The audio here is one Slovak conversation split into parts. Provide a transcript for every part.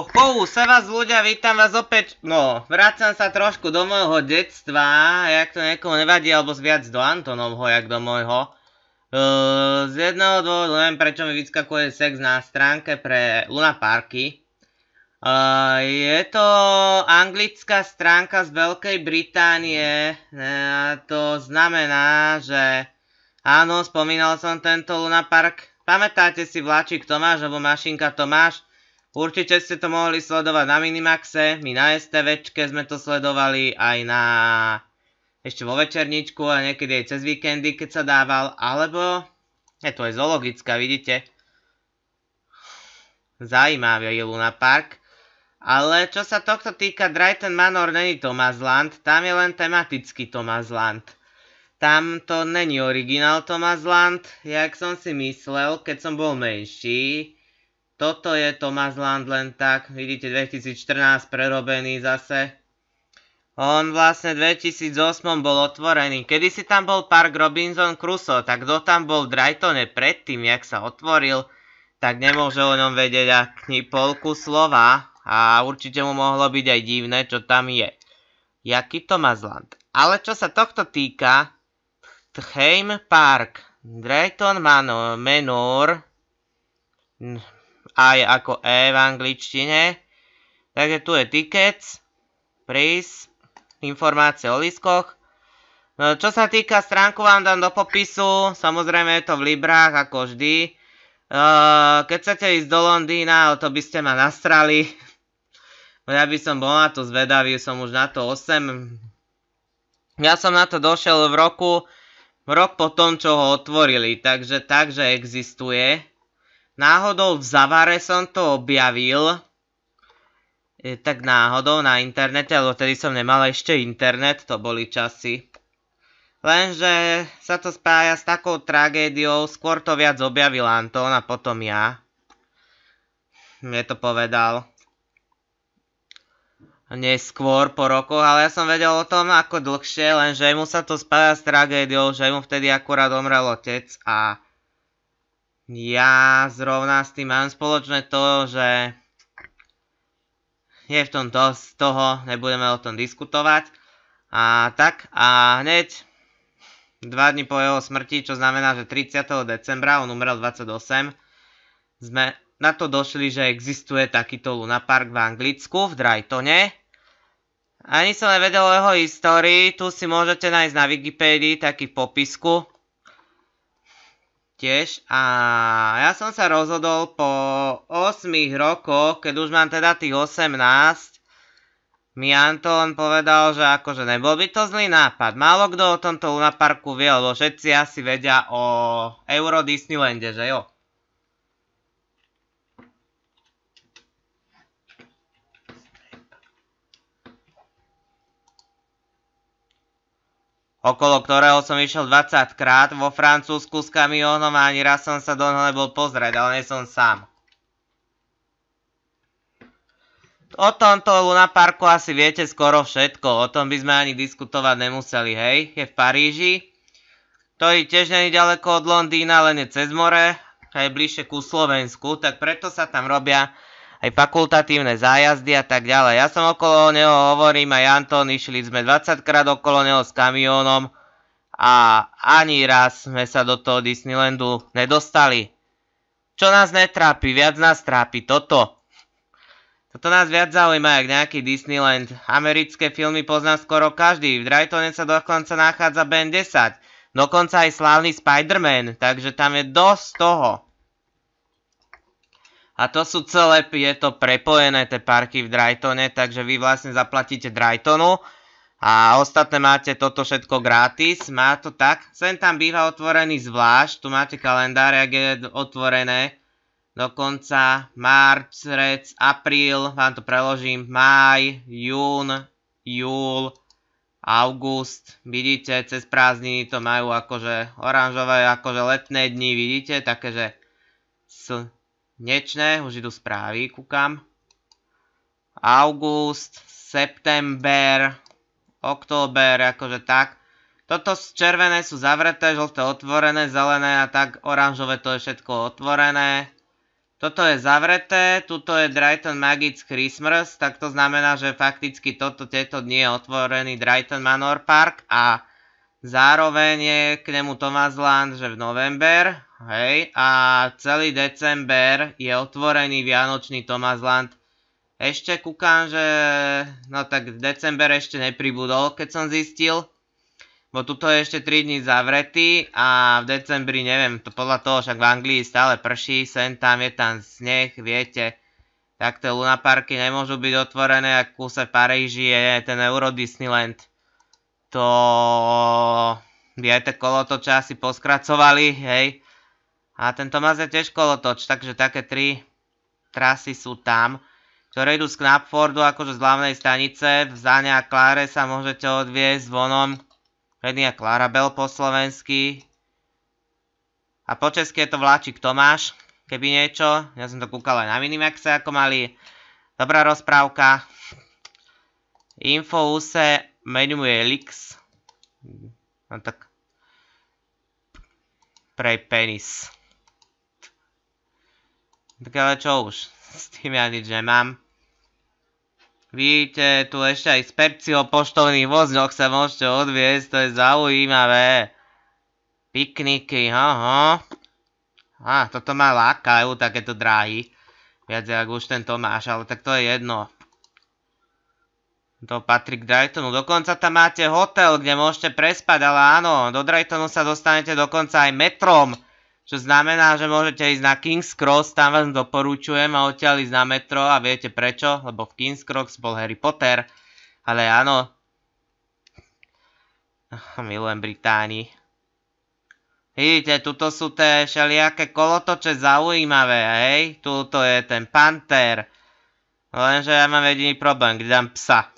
Ho, sa vás ľudia, vítam vás opäť, no, vracam sa trošku do môjho detstva, jak to niekomu nevadí, alebo viac do Antonovho, jak do môjho. z jedného dôvodu neviem, prečo mi vyskakuje sex na stránke pre Luna Parky. je to anglická stránka z Veľkej Británie, e, a to znamená, že áno, spomínal som tento Luna Park. Pamätáte si vláčik Tomáš, alebo mašinka Tomáš? Určite ste to mohli sledovať na Minimaxe, my na STVčke sme to sledovali aj na ešte vo večerničku a niekedy aj cez víkendy, keď sa dával, alebo je to aj zoologická, vidíte. Zajímavý je Luna Park. Ale čo sa tohto týka, Dryton Manor není Tomazland, tam je len tematický Tomazland. Tam to není originál Tomazland, jak som si myslel, keď som bol menší. Toto je Tomás Land len tak, vidíte 2014 prerobený zase. On vlastne v 2008 bol otvorený. Kedy si tam bol park Robinson Crusoe, tak kto tam bol v Drytone predtým, jak sa otvoril, tak nemôže o ňom vedieť ani polku slova. A určite mu mohlo byť aj divné, čo tam je. Jaký Thomas Land. Ale čo sa tohto týka, Tchheim Park, Drayton Manor, Menor, aj ako E v angličtine. Takže tu je tickets, price, informácie o liskoch. No, čo sa týka stránku vám dám do popisu, samozrejme je to v Librách ako vždy. keď chcete ísť do Londýna, to by ste ma nastrali. No ja by som bol na to zvedavý, som už na to 8. Ja som na to došiel v roku, rok po tom, čo ho otvorili, takže, takže existuje náhodou v Zavare som to objavil. E, tak náhodou na internete, lebo tedy som nemal ešte internet, to boli časy. Lenže sa to spája s takou tragédiou, skôr to viac objavil Anton a potom ja. Mne to povedal. Neskôr, po rokoch, ale ja som vedel o tom ako dlhšie, lenže mu sa to spája s tragédiou, že mu vtedy akurát omrel otec a ja zrovna s tým mám spoločné to, že je v tom dosť toho, nebudeme o tom diskutovať. A tak, a hneď dva dni po jeho smrti, čo znamená, že 30. decembra, on umrel 28, sme na to došli, že existuje takýto Luna Park v Anglicku, v Drytone. Ani som nevedel o jeho histórii, tu si môžete nájsť na Wikipédii taký popisku tiež a ja som sa rozhodol po 8 rokoch, keď už mám teda tých 18, mi Anton povedal, že akože nebol by to zlý nápad. Málo kto o tomto Parku vie, lebo všetci asi vedia o Euro Disneylande, že jo? okolo ktorého som išiel 20 krát vo Francúzsku s kamiónom a ani raz som sa do neho nebol pozrieť, ale nie som sám. O tomto Luna Parku asi viete skoro všetko, o tom by sme ani diskutovať nemuseli, hej? Je v Paríži, to je tiež není ďaleko od Londýna, len je cez more, aj bližšie ku Slovensku, tak preto sa tam robia aj fakultatívne zájazdy a tak ďalej. Ja som okolo neho, hovorím, aj Anton, išli sme 20 krát okolo neho s kamiónom a ani raz sme sa do toho Disneylandu nedostali. Čo nás netrápi, viac nás trápi toto. Toto nás viac zaujíma, jak nejaký Disneyland. Americké filmy pozná skoro každý. V Drytone sa dokonca nachádza Ben 10. Dokonca aj slávny Spider-Man, takže tam je dosť toho. A to sú celé, je to prepojené, tie parky v Draytone, takže vy vlastne zaplatíte Draytonu a ostatné máte toto všetko gratis. Má to tak, sem tam býva otvorený zvlášť, tu máte kalendár, ak je otvorené dokonca marc, rec, apríl, vám to preložím, maj, jún, júl, august, vidíte, cez prázdniny to majú akože oranžové, akože letné dni, vidíte, také, Nečné, už idú správy, kúkam. August, september, október, akože tak. Toto červené sú zavreté, žlté otvorené, zelené a tak oranžové to je všetko otvorené. Toto je zavreté, tuto je Dryton Magic Christmas, tak to znamená, že fakticky toto, tieto dni je otvorený Dryton Manor Park a zároveň je k nemu Thomasland, že v november Hej, a celý december je otvorený Vianočný Tomazland. Ešte kúkam, že... No tak december ešte nepribudol, keď som zistil. Bo tuto je ešte 3 dní zavretý a v decembri neviem, to podľa toho však v Anglii stále prší, sen tam je tam sneh, viete. Tak tie lunaparky nemôžu byť otvorené, ak kúse v Paríži je ten Euro Disneyland. To... Viete, kolotoče asi poskracovali, hej a ten Tomás je tiež kolotoč, takže také tri trasy sú tam, ktoré idú z Knapfordu, akože z hlavnej stanice. V Zane a Kláre sa môžete odviesť vonom. Predný je Klarabel po slovensky. A po česky je to Vláčik Tomáš, keby niečo. Ja som to kúkal aj na Minimaxe, ako mali. Dobrá rozprávka. Info use menu je Elix. No tak. Prej penis. Tak ale čo už, s tým ja nič nemám. Vidíte, tu ešte aj z Percio poštovných vozňoch sa môžete odviesť, to je zaujímavé. Pikniky, hoho. Á, toto ma lákajú, takéto dráhy. Viac jak už ten Tomáš, ale tak to je jedno. Do patrí k Dokonca tam máte hotel, kde môžete prespať, ale áno, do drightonu sa dostanete dokonca aj metrom. Čo znamená, že môžete ísť na King's Cross, tam vás doporučujem a odtiaľ ísť na metro a viete prečo? Lebo v King's Cross bol Harry Potter. Ale áno. Milujem Británii. Vidíte, tuto sú tie všelijaké kolotoče zaujímavé, hej? Tuto je ten panter. Lenže ja mám jediný problém, kde dám psa.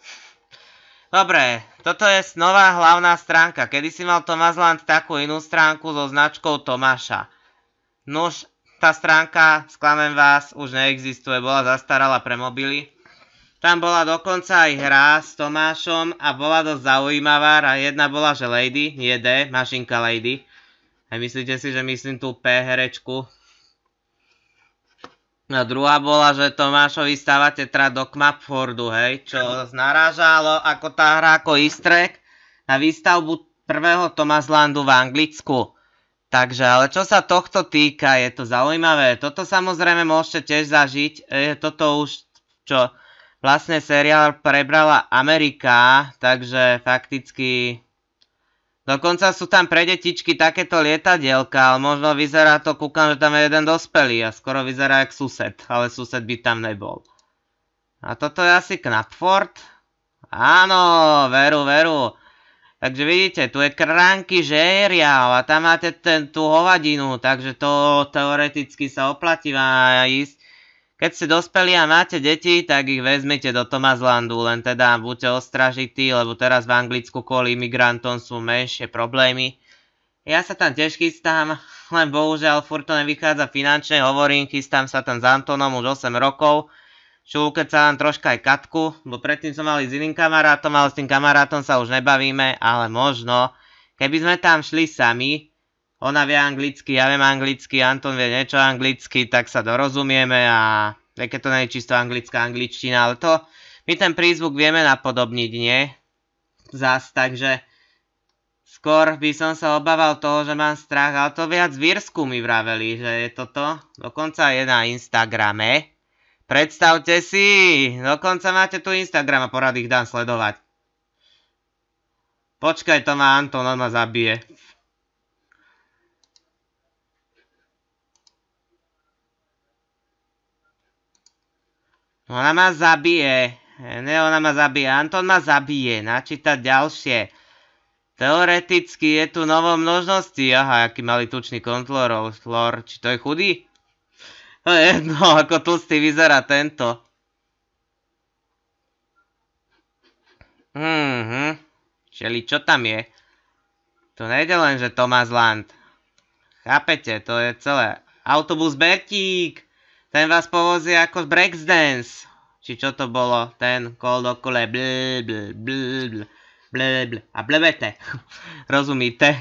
Dobre, toto je nová hlavná stránka. Kedy si mal Tomasland takú inú stránku so značkou Tomáša. Nož, tá stránka, sklamem vás, už neexistuje, bola zastarala pre mobily. Tam bola dokonca aj hra s Tomášom a bola dosť zaujímavá. A jedna bola, že Lady, nie D, mašinka Lady. A myslíte si, že myslím tú P herečku? A druhá bola, že Tomášovi stávate teda do Kmapfordu, hej, čo narážalo ako tá hra ako Istrek na výstavbu prvého Tomáslandu v Anglicku. Takže, ale čo sa tohto týka, je to zaujímavé. Toto samozrejme môžete tiež zažiť. Je toto už, čo vlastne seriál prebrala Amerika, takže fakticky... Dokonca sú tam pre detičky takéto lietadielka, ale možno vyzerá to, kúkam, že tam je jeden dospelý a skoro vyzerá jak sused, ale sused by tam nebol. A toto je asi Knapford? Áno, veru, veru. Takže vidíte, tu je kránky, že a tam máte ten, tú hovadinu, takže to teoreticky sa oplatí vám ísť. Keď ste dospeli a máte deti, tak ich vezmite do Tomazlandu, len teda buďte ostražití, lebo teraz v Anglicku kvôli imigrantom sú menšie problémy. Ja sa tam tiež chystám, len bohužiaľ furt to nevychádza finančne, hovorím, chystám sa tam s Antonom už 8 rokov, čo ukecávam troška aj Katku, bo predtým som mal s iným kamarátom, ale s tým kamarátom sa už nebavíme, ale možno. Keby sme tam šli sami, ona vie anglicky, ja viem anglicky, Anton vie niečo anglicky, tak sa dorozumieme a keď to nie je čisto anglická angličtina, ale to my ten prízvuk vieme napodobniť, nie? Zas, takže skôr by som sa obával toho, že mám strach, ale to viac v Írsku mi vraveli, že je toto. Dokonca je na Instagrame. Predstavte si, dokonca máte tu Instagram a porad ich dám sledovať. Počkaj, to má Anton, on ma zabije. Ona ma zabije. Ne, ona ma zabije. Anton ma zabije. Načítať ďalšie. Teoreticky je tu novo množnosti. Aha, aký mali tučný kontrolor. Či to je chudý? To jedno, ako tlustý vyzerá tento. Mhm. Čeli čo tam je? To nejde len, že Tomás Land. Chápete, to je celé. Autobus Bertík. Ten vás povozí ako Breakdance. Či čo to bolo? Ten kol dokole. Bl, bl, bl, bl, bl, bl. A blebete. Rozumíte?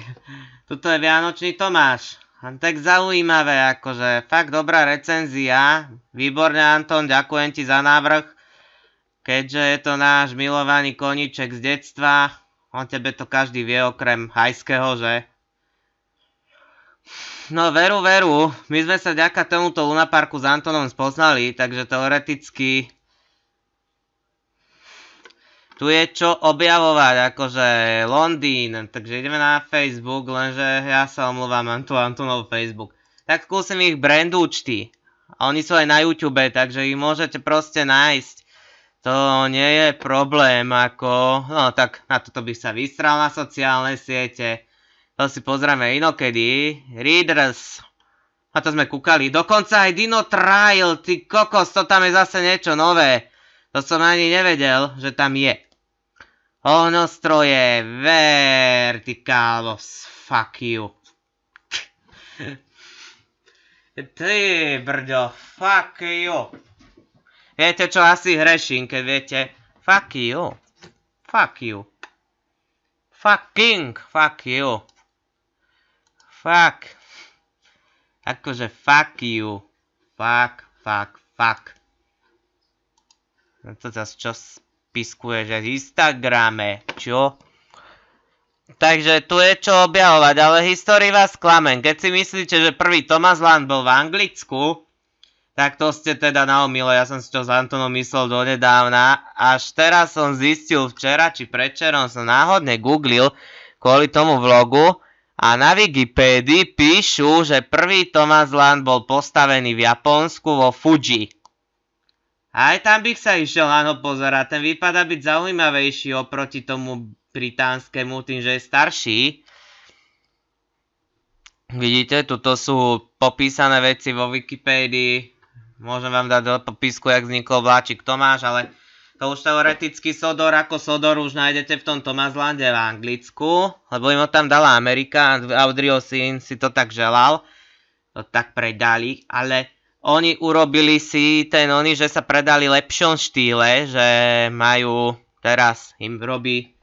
Toto je Vianočný Tomáš tak zaujímavé, akože fakt dobrá recenzia. Výborne Anton, ďakujem ti za návrh. Keďže je to náš milovaný koniček z detstva, on tebe to každý vie okrem hajského, že? No veru, veru, my sme sa vďaka tomuto Lunaparku s Antonom spoznali, takže teoreticky tu je čo objavovať, akože Londýn, takže ideme na Facebook, lenže ja sa omluvám, mám tu Antonov Facebook. Tak skúsim ich brand účty. A oni sú aj na YouTube, takže ich môžete proste nájsť. To nie je problém, ako... No tak na toto by sa vystral na sociálne siete. To si pozrieme inokedy. Readers. A to sme kúkali. Dokonca aj Dino Trial, ty kokos, to tam je zase niečo nové. To som ani nevedel, že tam je. Ono stroje vertikálo, fuck you. Ty brďo, fuck you. Viete čo, asi hreším, keď viete. Fuck you. Fuck you. Fucking, fuck you. Fuck. Akože fuck you. Fuck, fuck, fuck. No to zase čo piskuje, že v Instagrame, čo? Takže tu je čo objavovať, ale histórii vás klamem. Keď si myslíte, že prvý Thomas Land bol v Anglicku, tak to ste teda naomilo, ja som si to s Antonom myslel donedávna. Až teraz som zistil včera, či predčerom som náhodne googlil kvôli tomu vlogu a na Wikipédii píšu, že prvý Thomas Land bol postavený v Japonsku vo Fuji. Aj tam bych sa išiel, áno, pozerať. Ten vypadá byť zaujímavejší oproti tomu británskemu, tým, že je starší. Vidíte, tuto sú popísané veci vo Wikipédii. Môžem vám dať do popisku, jak vznikol vláčik Tomáš, ale to už teoreticky Sodor ako Sodor už nájdete v tom Tomazlande v Anglicku, lebo im ho tam dala Amerika a Audrio Sin si to tak želal. To tak predali, ale oni urobili si ten oni, že sa predali lepšom štýle, že majú teraz im robí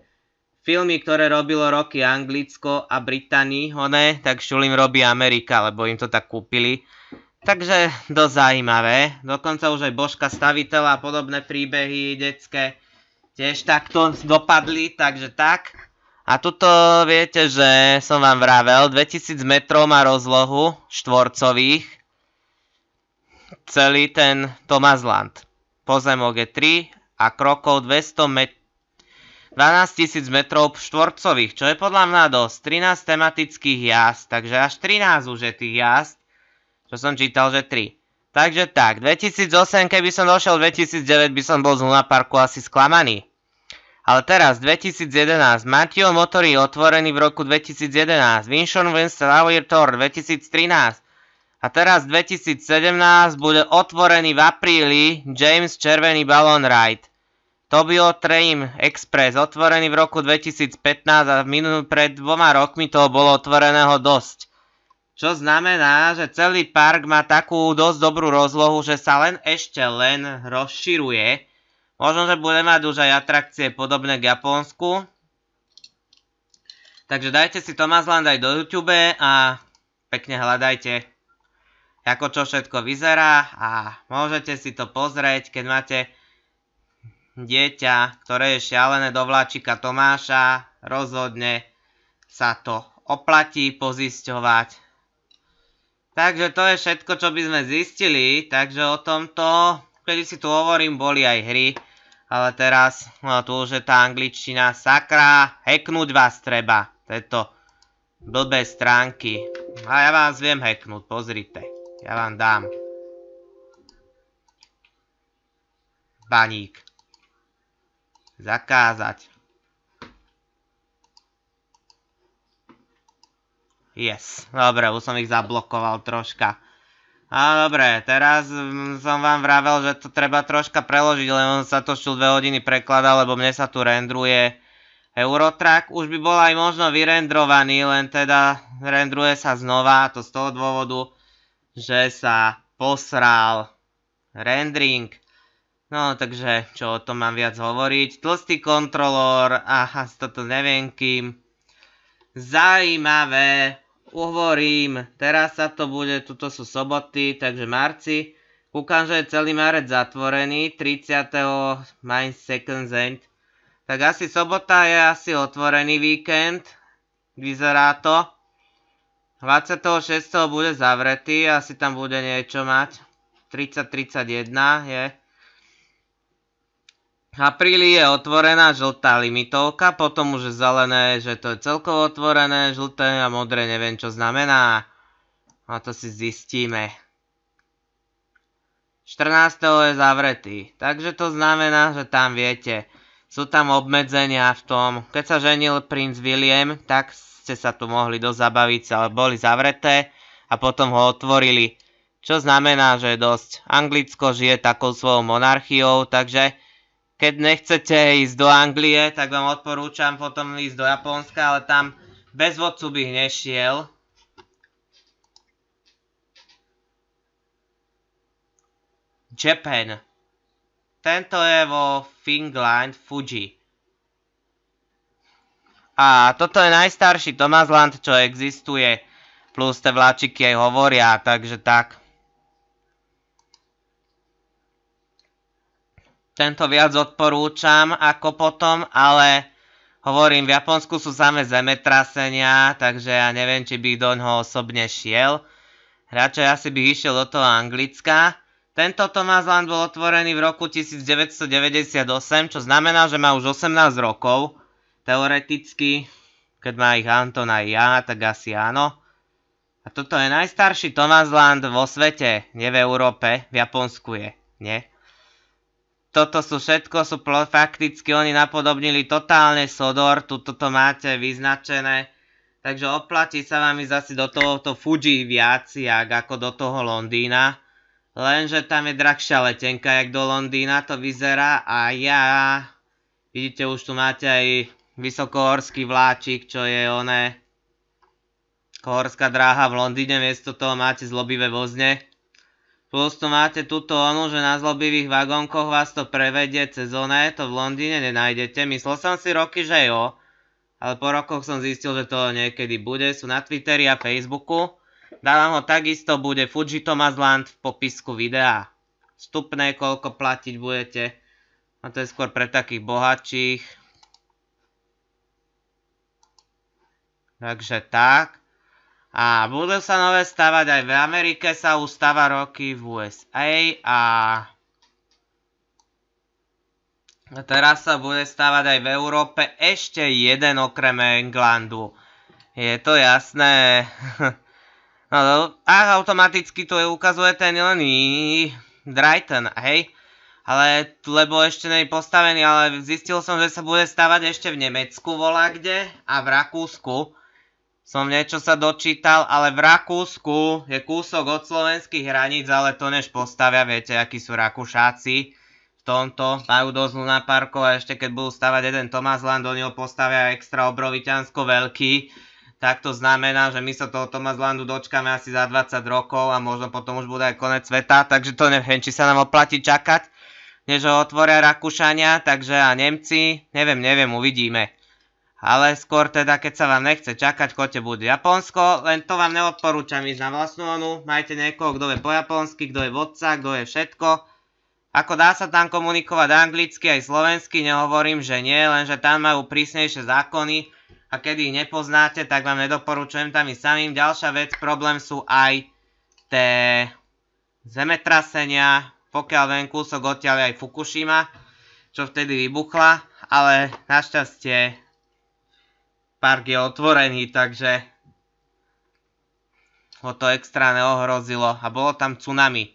filmy, ktoré robilo roky Anglicko a Británii, one, tak im robí Amerika, lebo im to tak kúpili. Takže dosť zaujímavé. Dokonca už aj Božka staviteľa a podobné príbehy detské tiež takto dopadli, takže tak. A tuto viete, že som vám vravel, 2000 metrov má rozlohu štvorcových, celý ten Tomasland. Pozemok je 3 a krokov 200 met- 12 000 metrov štvorcových, čo je podľa mňa dosť. 13 tematických jazd, takže až 13 už je tých jazd, čo som čítal, že 3. Takže tak, 2008, keby som došiel 2009, by som bol z Luna Parku asi sklamaný. Ale teraz, 2011, Matio Motory otvorený v roku 2011, Vinšon Wenstlauer Thor 2013, a teraz 2017 bude otvorený v apríli James Červený Ballon Ride. bylo Train Express, otvorený v roku 2015 a minú, pred dvoma rokmi toho bolo otvoreného dosť. Čo znamená, že celý park má takú dosť dobrú rozlohu, že sa len ešte len rozširuje. Možno, že bude mať už aj atrakcie podobné k Japonsku. Takže dajte si Tomazland aj do YouTube a pekne hľadajte ako čo všetko vyzerá a môžete si to pozrieť, keď máte dieťa, ktoré je šialené do vláčika Tomáša, rozhodne sa to oplatí pozisťovať. Takže to je všetko, čo by sme zistili, takže o tomto, keď si tu hovorím, boli aj hry, ale teraz, no tu už je tá angličtina, sakra, heknúť vás treba, tieto blbé stránky. A ja vás viem heknúť, pozrite. Ja vám dám. Baník. Zakázať. Yes, dobre, už som ich zablokoval troška. A dobre, teraz mm, som vám vravel, že to treba troška preložiť, len on sa to čo dve hodiny prekladá, lebo mne sa tu rendruje. Eurotrack už by bol aj možno vyrendrovaný, len teda rendruje sa znova, a to z toho dôvodu, že sa posral rendering. No takže, čo o tom mám viac hovoriť. Tlstý kontrolór, aha, toto neviem kým. Zajímavé, uhovorím, teraz sa to bude, tuto sú soboty, takže marci. Kúkam, že je celý marec zatvorený, 30. main second end. Tak asi sobota je asi otvorený víkend, vyzerá to. 26. bude zavretý, asi tam bude niečo mať. 30-31 je. V apríli je otvorená žltá limitovka, potom už zelené, že to je celkovo otvorené, žlté a modré neviem čo znamená. A to si zistíme. 14. je zavretý, takže to znamená, že tam viete. Sú tam obmedzenia v tom. Keď sa ženil princ William, tak ste sa tu mohli dozabaviť, ale boli zavreté a potom ho otvorili. Čo znamená, že dosť. Anglicko žije takou svojou monarchiou, takže keď nechcete ísť do Anglie, tak vám odporúčam potom ísť do Japonska, ale tam bez vodcu bych nešiel. Japan. Tento je vo Fingland Fuji. A toto je najstarší Tomazland, čo existuje. Plus tie vláčiky aj hovoria, takže tak. Tento viac odporúčam ako potom, ale hovorím, v Japonsku sú samé zemetrasenia, takže ja neviem, či by do ňoho osobne šiel. Radšej asi by išiel do toho Anglická. Tento Tomazland bol otvorený v roku 1998, čo znamená, že má už 18 rokov. Teoreticky, keď má ich Anton aj ja, tak asi áno. A toto je najstarší Thomasland vo svete, nie v Európe, v Japonsku je, nie? Toto sú všetko, sú fakticky, oni napodobnili totálne Sodor, tu toto máte vyznačené. Takže oplatí sa vám ísť asi do tohoto Fuji viac, jak ako do toho Londýna. Lenže tam je drahšia letenka, jak do Londýna to vyzerá a ja... Vidíte, už tu máte aj vysokohorský vláčik, čo je oné horská dráha v Londýne, miesto toho máte zlobivé vozne. Plus tu máte túto onu, že na zlobivých vagónkoch vás to prevedie cez oné, to v Londýne nenájdete. Myslel som si roky, že jo, ale po rokoch som zistil, že to niekedy bude. Sú na Twitteri a Facebooku. Dávam ho takisto, bude Fujitomazland v popisku videa. Vstupné, koľko platiť budete. A no to je skôr pre takých bohatších. Takže tak. A budú sa nové stavať aj v Amerike, sa už stáva roky v USA a... a teraz sa bude stavať aj v Európe ešte jeden okrem Englandu. Je to jasné. No, a automaticky to je, ukazuje ten len Drayton, hej? Ale, lebo ešte nie postavený, ale zistil som, že sa bude stavať ešte v Nemecku volá kde a v Rakúsku som niečo sa dočítal, ale v Rakúsku je kúsok od slovenských hraníc, ale to než postavia, viete, akí sú Rakúšáci v tomto, majú dosť na parkov a ešte keď budú stavať jeden Tomás Land, do neho postavia extra obroviťansko veľký, tak to znamená, že my sa toho Tomás Landu dočkáme asi za 20 rokov a možno potom už bude aj konec sveta, takže to neviem, či sa nám oplatí čakať, než ho otvoria Rakúšania, takže a Nemci, neviem, neviem, uvidíme. Ale skôr teda, keď sa vám nechce čakať, choďte buď Japonsko, len to vám neodporúčam ísť na vlastnú onu. Majte niekoho, kto je po japonsky, kto je vodca, kto je všetko. Ako dá sa tam komunikovať anglicky aj slovensky, nehovorím, že nie, lenže tam majú prísnejšie zákony a keď ich nepoznáte, tak vám nedoporučujem tam i samým. Ďalšia vec, problém sú aj tie zemetrasenia, pokiaľ ven kúsok odtiaľ aj Fukushima, čo vtedy vybuchla, ale našťastie park je otvorený, takže ho to extra neohrozilo a bolo tam tsunami.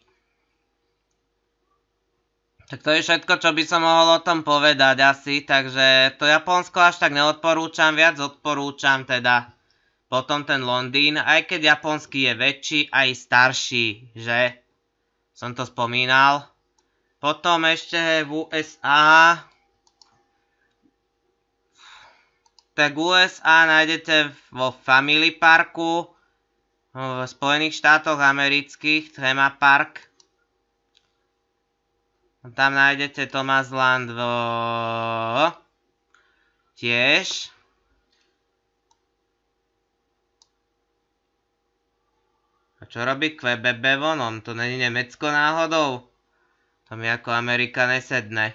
Tak to je všetko, čo by som mohol o tom povedať asi, takže to Japonsko až tak neodporúčam, viac odporúčam teda potom ten Londýn, aj keď japonský je väčší, aj starší, že? Som to spomínal. Potom ešte v USA tak USA nájdete vo Family Parku, v Spojených štátoch amerických, Thema Park. Tam nájdete Land v... tiež. A čo robí Kvebebe vonom? To není Nemecko náhodou? To mi ako Amerika nesedne.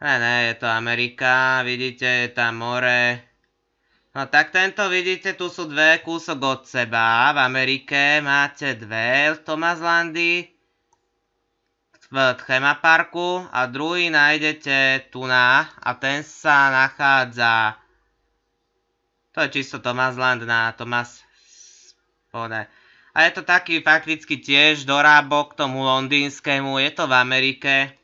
Ne, ne, je to Amerika, vidíte, je tam more. No tak tento vidíte, tu sú dve kúsok od seba. V Amerike máte dve v Tomazlandy v Tchema parku a druhý nájdete tu na a ten sa nachádza to je čisto Tomazland na Tomas Pone. A je to taký fakticky tiež dorábok k tomu londýnskému, je to v Amerike.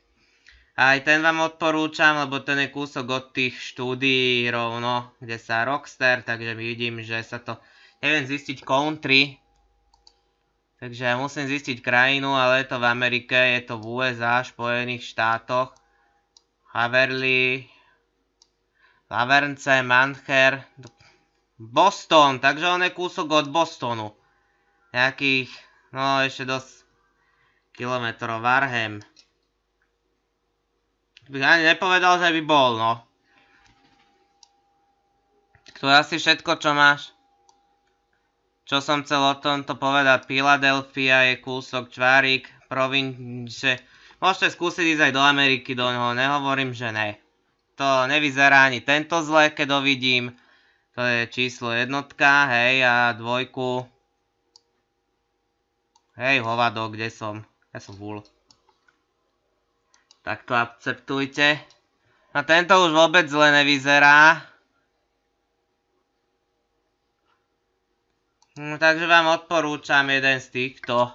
Aj ten vám odporúčam, lebo ten je kúsok od tých štúdií rovno, kde sa Rockstar, takže vidím, že sa to... Neviem zistiť country, takže ja musím zistiť krajinu, ale je to v Amerike, je to v USA, Spojených štátoch. Haverly, Lavernce, Mancher, Boston, takže on je kúsok od Bostonu. Nejakých, no ešte dosť kilometrov, Varhem. By ani nepovedal, že by bol, no. To je asi všetko, čo máš. Čo som chcel o tomto povedať. Philadelphia je kúsok čvárik, provinče. Môžete skúsiť ísť aj do Ameriky do neho, nehovorím, že ne. To nevyzerá ani tento zle, keď ho vidím. To je číslo jednotka, hej, a dvojku. Hej, hovado, kde som? Ja som vúl. Tak to akceptujte. A tento už vôbec zle nevyzerá. No, takže vám odporúčam jeden z týchto.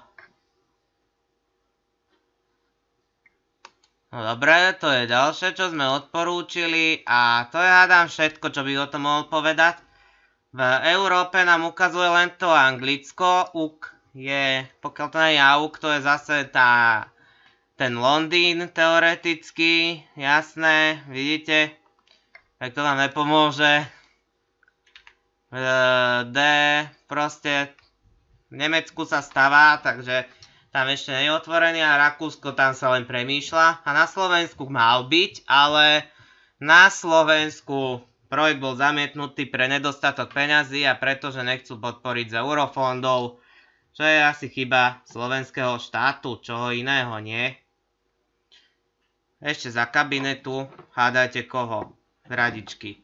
No dobre, to je ďalšie, čo sme odporúčili a to je hádam všetko, čo by o tom mohol povedať. V Európe nám ukazuje len to Anglicko, UK je, pokiaľ to nie je AUK, to je zase tá ten Londýn teoreticky, jasné, vidíte, tak to nám nepomôže. E, D, proste v Nemecku sa stavá, takže tam ešte nie je otvorený a Rakúsko tam sa len premýšľa. A na Slovensku mal byť, ale na Slovensku projekt bol zamietnutý pre nedostatok peňazí a pretože nechcú podporiť z eurofondov, čo je asi chyba slovenského štátu, čoho iného nie. Ešte za kabinetu hádajte koho? Radičky.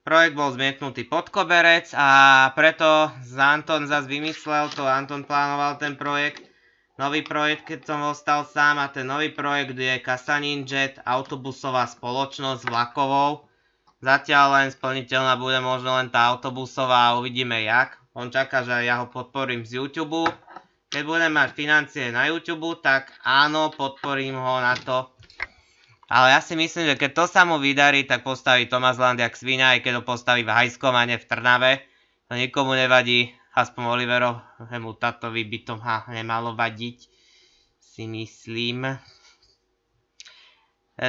Projekt bol zmietnutý pod koberec a preto Anton zase vymyslel to, Anton plánoval ten projekt, nový projekt, keď som ostal sám a ten nový projekt je Kasanin Jet, autobusová spoločnosť s vlakovou. Zatiaľ len splniteľná bude možno len tá autobusová a uvidíme jak. On čaká, že ja ho podporím z YouTube keď budem mať financie na YouTube, tak áno, podporím ho na to. Ale ja si myslím, že keď to sa mu vydarí, tak postaví Tomás jak Svina, aj keď ho postaví v Hajskom a ne v Trnave. To nikomu nevadí, aspoň Olivero, mu tatovi by to nemalo vadiť, si myslím. E,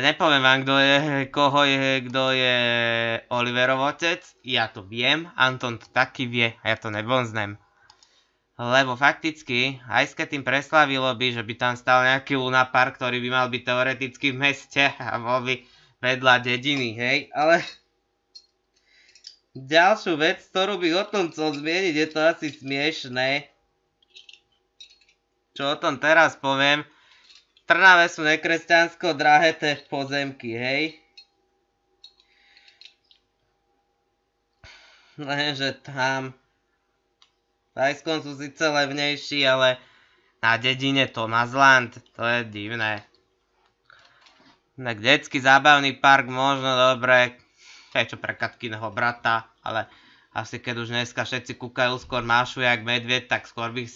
nepoviem vám, kto je, koho je, kto je Oliverov otec, ja to viem, Anton to taký vie a ja to nebonznem lebo fakticky aj s tým preslavilo by, že by tam stal nejaký Park, ktorý by mal byť teoreticky v meste a bol by vedľa dediny, hej, ale ďalšiu vec, ktorú by o tom chcel zmieniť, je to asi smiešné, čo o tom teraz poviem, Trnave sú nekresťansko drahé tie pozemky, hej. Lenže tam Skon sú síce levnejší, ale na dedine Tomazland, to je divné. Tak detský zábavný park možno dobre, aj čo pre Katkinho brata, ale asi keď už dneska všetci kúkajú skôr mašu jak medvied, tak skôr bych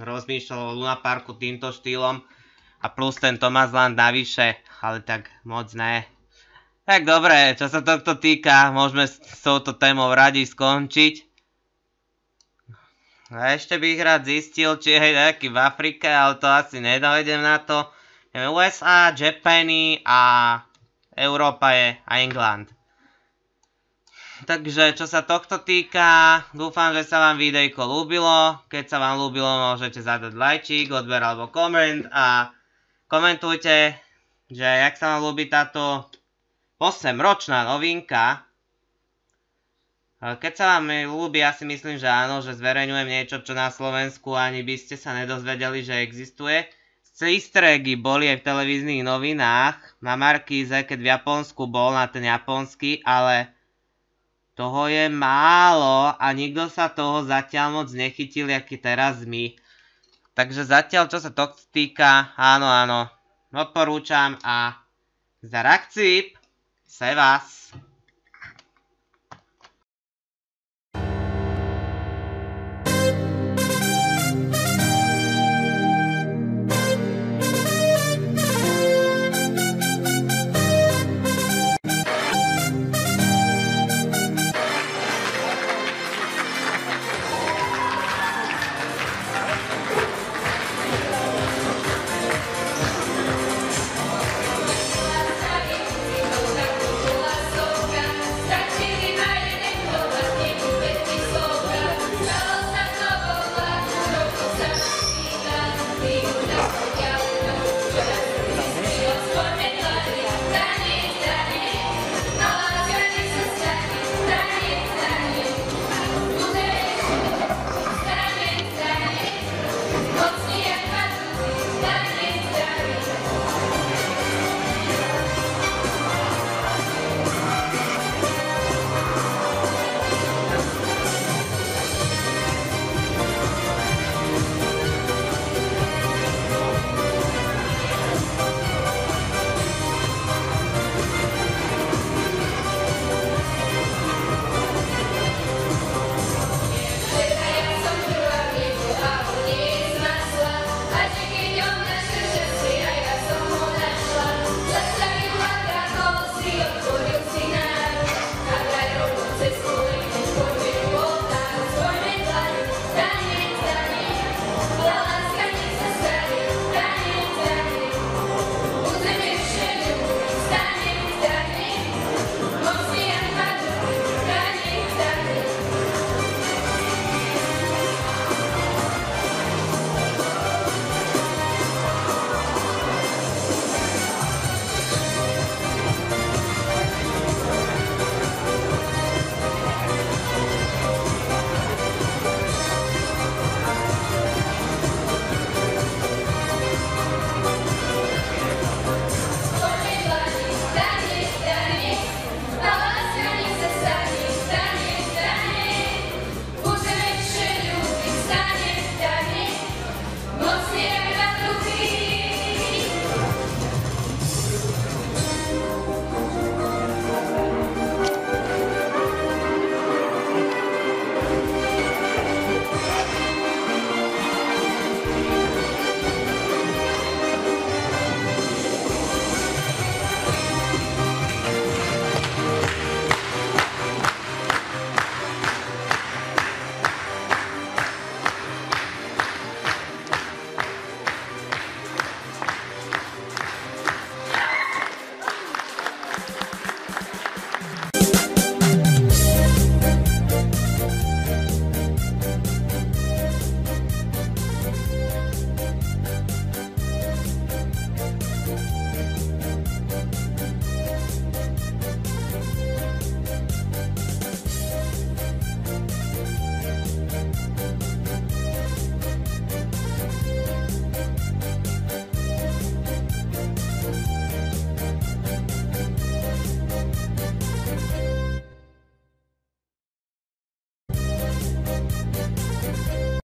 rozmýšľal o Luna Parku týmto štýlom a plus ten Tomazland navyše, ale tak moc ne. Tak dobre, čo sa tohto týka, môžeme s touto témou radi skončiť. A ešte bych rád zistil, či je nejaký v Afrike, ale to asi nedojdem na to. USA, Japany a Európa je a England. Takže čo sa tohto týka, dúfam, že sa vám videjko ľúbilo. Keď sa vám ľúbilo, môžete zadať lajčík, odber alebo koment a komentujte, že jak sa vám ľúbi táto 8-ročná novinka, keď sa vám ľúbi, ja si myslím, že áno, že zverejňujem niečo, čo na Slovensku ani by ste sa nedozvedeli, že existuje. Cistregy boli aj v televíznych novinách, na Markíze, keď v Japonsku bol na ten japonský, ale toho je málo a nikto sa toho zatiaľ moc nechytil, aký teraz my. Takže zatiaľ, čo sa to týka, áno, áno, odporúčam a za rakcip, se vás.